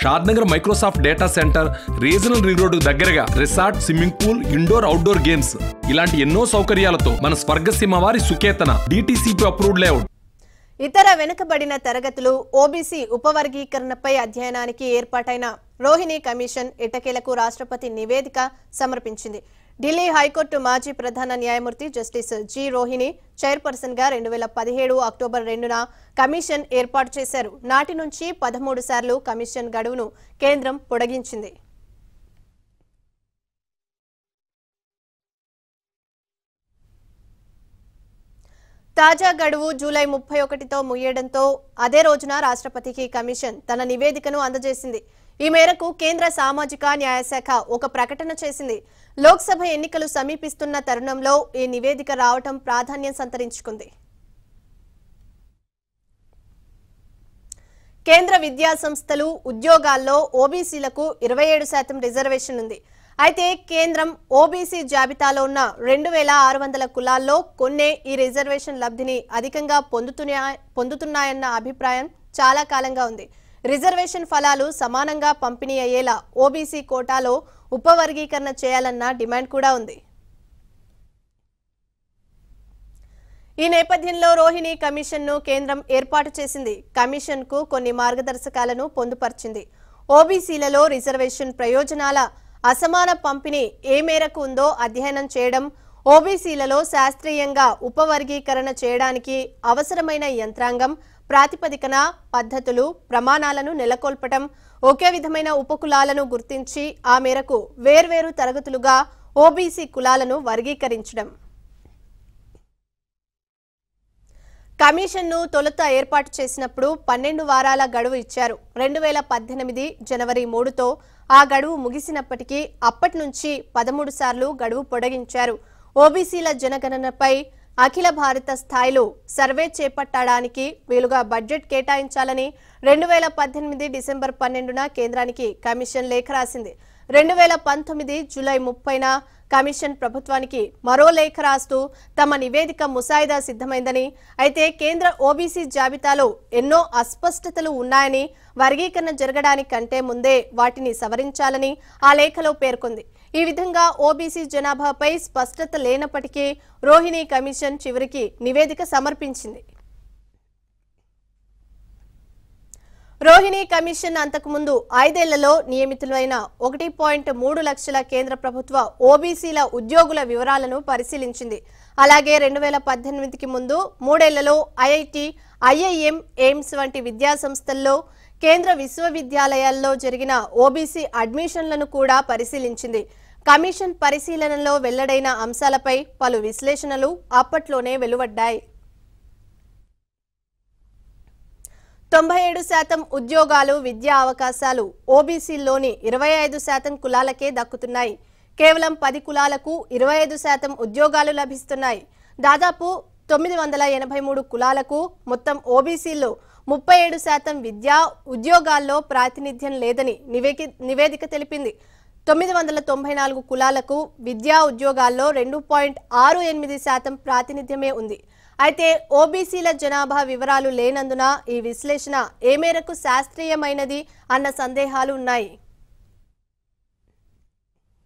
Shadnagar Microsoft data centre regional ring road దగ్గరగా resort swimming pool indoor outdoor games ఇలాంటి ఎన్నో సౌకర్యాలతో మన స్వర్గసీమ వారి సుకేతన డిటిసిపి అప్రూవ్డ్ లేఅవుట్ ఇతర వెనుకబడిన తరగతులు ఓబీసీ ఉపవర్గీకరణపై అధ్యయనానికి ఏర్పాటైన రోహిణి కమిషన్ ఇటకేలకు రాష్ట్రపతి నివేదిక సమర్పించింది ఢిల్లీ హైకోర్టు మాజీ ప్రధాన న్యాయమూర్తి జస్టిస్ జి రోహిణి చైర్పర్సన్ గా రెండు వేల పదిహేడు అక్టోబర్ రెండున కమిషన్ ఏర్పాటు చేశారు నాటి నుంచి పదమూడు సార్లు కమిషన్ గడువును కేంద్రం పొడిగించింది తాజా గడువు జూలై ముప్పై ఒకటితో ముయ్యడంతో అదే రోజున రాష్ట్రపతికి కమిషన్ తన నివేదికను అందజేసింది ఈ మేరకు కేంద్ర సామాజిక న్యాయశాఖ ఒక ప్రకటన చేసింది లోక్సభ ఎన్నికలు సమీపిస్తున్న తరుణంలో ఈ నివేదిక రావటం ప్రాధాన్యం సంతరించుకుంది కేంద్ర విద్యా సంస్థలు ఉద్యోగాల్లో ఓబీసీలకు ఇరవై ఏడు శాతం రిజర్వేషన్ ఉంది అయితే కేంద్రం ఓబీసీ జాబితాలో ఉన్న రెండు వేల ఆరు వందల కులాల్లో కొన్నే ఈ రిజర్వేషన్ లబ్ధిని అధికంగా పొందుతున్నాయన్న అభిప్రాయం చాలా కాలంగా ఉంది రిజర్వేషన్ ఫలాలు సమానంగా పంపిణీ అయ్యేలా ఓబీసీ కోటాలో ఉపవర్గీకరణ చేయాలన్న డిమాండ్ కూడా ఉంది ఈ నేపథ్యంలో రోహిణి కమిషన్ను కేంద్రం ఏర్పాటు చేసింది కమిషన్కు కొన్ని మార్గదర్శకాలను పొందుపరిచింది ఓబీసీలలో రిజర్వేషన్ ప్రయోజనాల అసమాన పంపిణీ ఏ మేరకు ఉందో అధ్యయనం చేయడం ఓబీసీలలో శాస్త్రీయంగా ఉపవర్గీకరణ చేయడానికి అవసరమైన యంత్రాంగం ప్రాతిపదికన పద్ధతులు ప్రమాణాలను నెలకొల్పటం ఒకే విధమైన ఉపకులాలను గుర్తించి ఆ మేరకు వేర్వేరు తరగతులుగా ఓబీసీ కులాలను వర్గీకరించడం కమిషన్ను తొలుత ఏర్పాటు చేసినప్పుడు పన్నెండు వారాల గడువు ఇచ్చారు రెండు వేల పద్దెనిమిది జనవరి మూడుతో ఆ గడువు ముగిసినప్పటికీ అప్పటి నుంచి పదమూడు సార్లు గడువు పొడిగించారు ఓబీసీల జనగణనపై అఖిల భారత స్థాయిలో సర్వే చేపట్టడానికి వీలుగా బడ్జెట్ కేటాయించాలని రెండు వేల పద్దెనిమిది డిసెంబర్ పన్నెండున కేంద్రానికి కమిషన్ లేఖ రాసింది రెండు వేల పంతొమ్మిది జూలై ముప్పైన కమిషన్ ప్రభుత్వానికి మరో లేఖ రాస్తూ తమ నివేదిక ముసాయిదా సిద్ధమైందని అయితే కేంద్ర ఓబీసీ జాబితాలో ఎన్నో అస్పష్టతలు ఉన్నాయని వర్గీకరణ జరగడానికంటే ముందే వాటిని సవరించాలని ఆ లేఖలో పేర్కొంది ఈ విధంగా ఓబీసీ జనాభాపై స్పష్టత లేనప్పటికీ రోహిణి కమిషన్ చివరికి నివేదిక సమర్పించింది రోహిణి కమిషన్ అంతకుముందు ఐదేళ్లలో నియమితులైన ఒకటి పాయింట్ మూడు లక్షల కేంద్ర ప్రభుత్వ ఓబీసీల ఉద్యోగుల వివరాలను పరిశీలించింది అలాగే రెండు వేల పద్దెనిమిదికి ముందు మూడేళ్లలో ఐఐటి ఐఐఎం ఎయిమ్స్ వంటి విద్యాసంస్థల్లో కేంద్ర విశ్వవిద్యాలయాల్లో జరిగిన ఓబీసీ అడ్మిషన్లను కూడా పరిశీలించింది కమిషన్ పరిశీలనలో వెల్లడైన అంశాలపై పలు విశ్లేషణలు అప్పట్లోనే వెలువడ్డాయి తొంభై ఏడు శాతం ఉద్యోగాలు విద్యా అవకాశాలు ఓబీసీలోని ఇరవై ఐదు శాతం కులాలకే దక్కుతున్నాయి కేవలం పది కులాలకు ఇరవై ఐదు శాతం ఉద్యోగాలు లభిస్తున్నాయి దాదాపు తొమ్మిది వందల ఎనభై మూడు కులాలకు మొత్తం ఓబీసీలో ముప్పై ఏడు శాతం విద్యా ఉద్యోగాల్లో ప్రాతినిధ్యం లేదని నివేదిక తెలిపింది తొమ్మిది వందల తొంభై నాలుగు కులాలకు విద్యా ఉద్యోగాల్లో రెండు పాయింట్ ఆరు ఎనిమిది శాతం ప్రాతినిధ్యమే ఉంది అయితే ఓబీసీల జనాభా వివరాలు లేనందున ఈ విశ్లేషణ ఏ మేరకు శాస్త్రీయమైనది అన్న సందేహాలు ఉన్నాయి